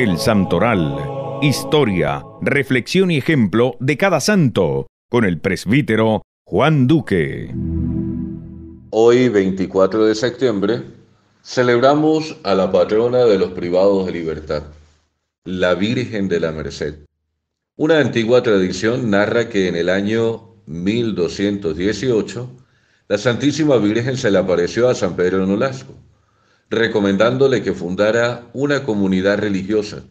El Santoral. Historia, reflexión y ejemplo de cada santo, con el presbítero Juan Duque. Hoy, 24 de septiembre, celebramos a la patrona de los privados de libertad, la Virgen de la Merced. Una antigua tradición narra que en el año 1218, la Santísima Virgen se le apareció a San Pedro Nolasco recomendándole que fundara una comunidad religiosa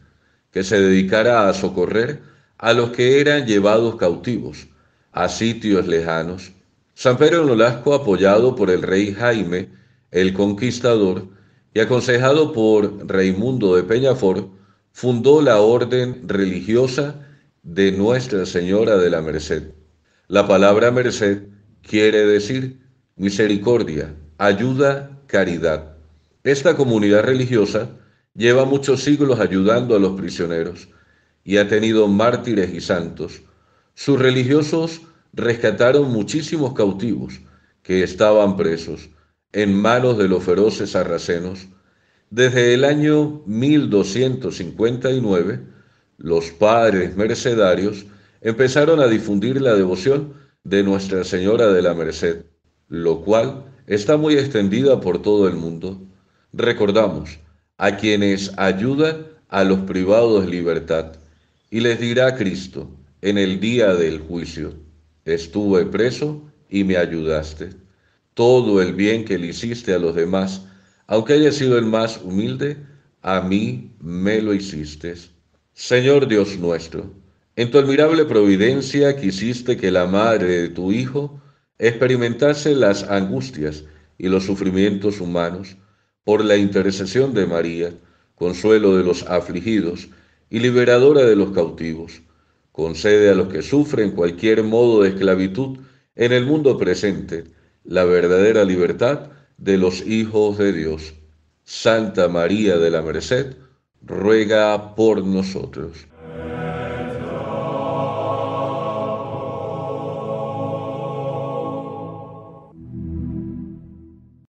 que se dedicara a socorrer a los que eran llevados cautivos a sitios lejanos. San Pedro Nolasco, apoyado por el rey Jaime, el conquistador, y aconsejado por Raimundo de Peñafort, fundó la orden religiosa de Nuestra Señora de la Merced. La palabra merced quiere decir misericordia, ayuda, caridad. Esta comunidad religiosa lleva muchos siglos ayudando a los prisioneros y ha tenido mártires y santos. Sus religiosos rescataron muchísimos cautivos que estaban presos en manos de los feroces sarracenos. Desde el año 1259, los padres mercedarios empezaron a difundir la devoción de Nuestra Señora de la Merced, lo cual está muy extendida por todo el mundo. Recordamos, a quienes ayuda a los privados de libertad. Y les dirá Cristo en el día del juicio, estuve preso y me ayudaste. Todo el bien que le hiciste a los demás, aunque haya sido el más humilde, a mí me lo hiciste. Señor Dios nuestro, en tu admirable providencia quisiste que la madre de tu Hijo experimentase las angustias y los sufrimientos humanos por la intercesión de María, consuelo de los afligidos y liberadora de los cautivos, concede a los que sufren cualquier modo de esclavitud en el mundo presente la verdadera libertad de los hijos de Dios. Santa María de la Merced, ruega por nosotros.